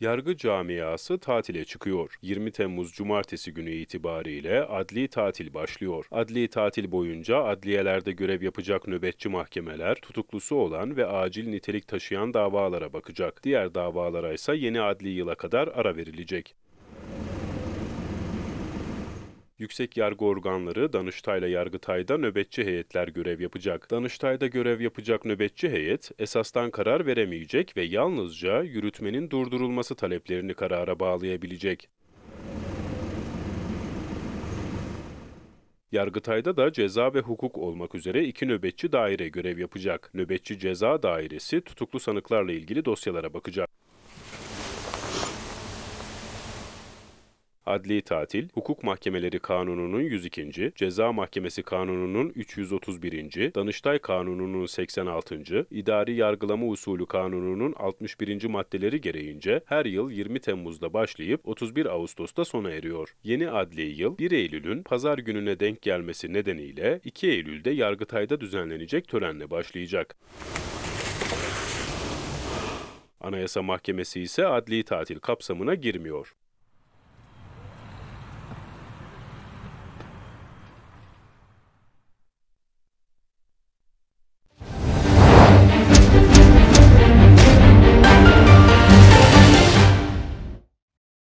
Yargı camiası tatile çıkıyor. 20 Temmuz Cumartesi günü itibariyle adli tatil başlıyor. Adli tatil boyunca adliyelerde görev yapacak nöbetçi mahkemeler tutuklusu olan ve acil nitelik taşıyan davalara bakacak. Diğer davalara ise yeni adli yıla kadar ara verilecek. Yüksek yargı organları Danıştay'la Yargıtay'da nöbetçi heyetler görev yapacak. Danıştay'da görev yapacak nöbetçi heyet esastan karar veremeyecek ve yalnızca yürütmenin durdurulması taleplerini karara bağlayabilecek. Yargıtay'da da ceza ve hukuk olmak üzere iki nöbetçi daire görev yapacak. Nöbetçi ceza dairesi tutuklu sanıklarla ilgili dosyalara bakacak. Adli tatil, hukuk mahkemeleri kanununun 102. Ceza Mahkemesi Kanunu'nun 331. Danıştay Kanunu'nun 86. İdari Yargılama Usulü Kanunu'nun 61. maddeleri gereğince her yıl 20 Temmuz'da başlayıp 31 Ağustos'ta sona eriyor. Yeni adli yıl 1 Eylül'ün pazar gününe denk gelmesi nedeniyle 2 Eylül'de Yargıtay'da düzenlenecek törenle başlayacak. Anayasa Mahkemesi ise adli tatil kapsamına girmiyor.